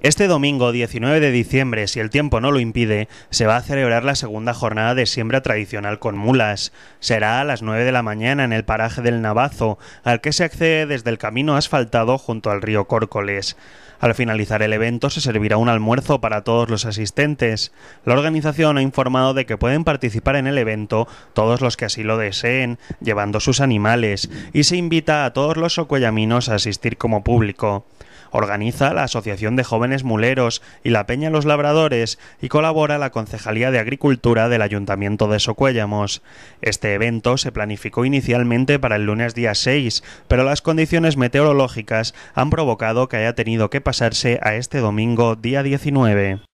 Este domingo 19 de diciembre, si el tiempo no lo impide, se va a celebrar la segunda jornada de siembra tradicional con mulas. Será a las 9 de la mañana en el paraje del Navazo, al que se accede desde el camino asfaltado junto al río Córcoles. Al finalizar el evento se servirá un almuerzo para todos los asistentes. La organización ha informado de que pueden participar en el evento todos los que así lo deseen, llevando sus animales, y se invita a todos los socuellaminos a asistir como público organiza la Asociación de Jóvenes Muleros y la Peña Los Labradores y colabora la Concejalía de Agricultura del Ayuntamiento de Socuéllamos. Este evento se planificó inicialmente para el lunes día 6, pero las condiciones meteorológicas han provocado que haya tenido que pasarse a este domingo día 19.